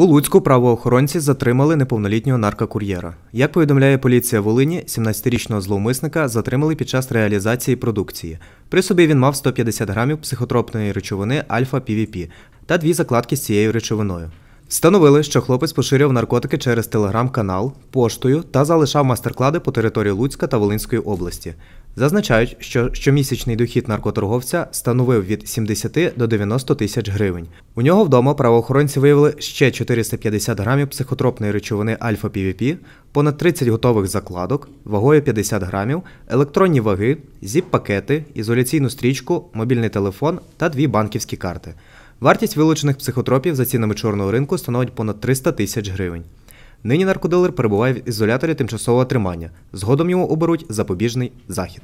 У Луцьку правоохоронці затримали неповнолітнього наркокур'єра. Як повідомляє поліція Волині, 17-річного зловмисника затримали під час реалізації продукції. При собі він мав 150 грамів психотропної речовини альфа пвп та дві закладки з цією речовиною. Встановили, що хлопець поширював наркотики через телеграм-канал, поштою та залишав майстер-клади по території Луцька та Волинської області. Зазначають, що щомісячний дохід наркоторговця становив від 70 до 90 тисяч гривень. У нього вдома правоохоронці виявили ще 450 грамів психотропної речовини альфа пвп понад 30 готових закладок, вагою 50 грамів, електронні ваги, зіп-пакети, ізоляційну стрічку, мобільний телефон та дві банківські карти. Вартість вилучених психотропів за цінами чорного ринку становить понад 300 тисяч гривень. Нині наркодилер перебуває в ізоляторі тимчасового тримання. Згодом йому оберуть запобіжний захід.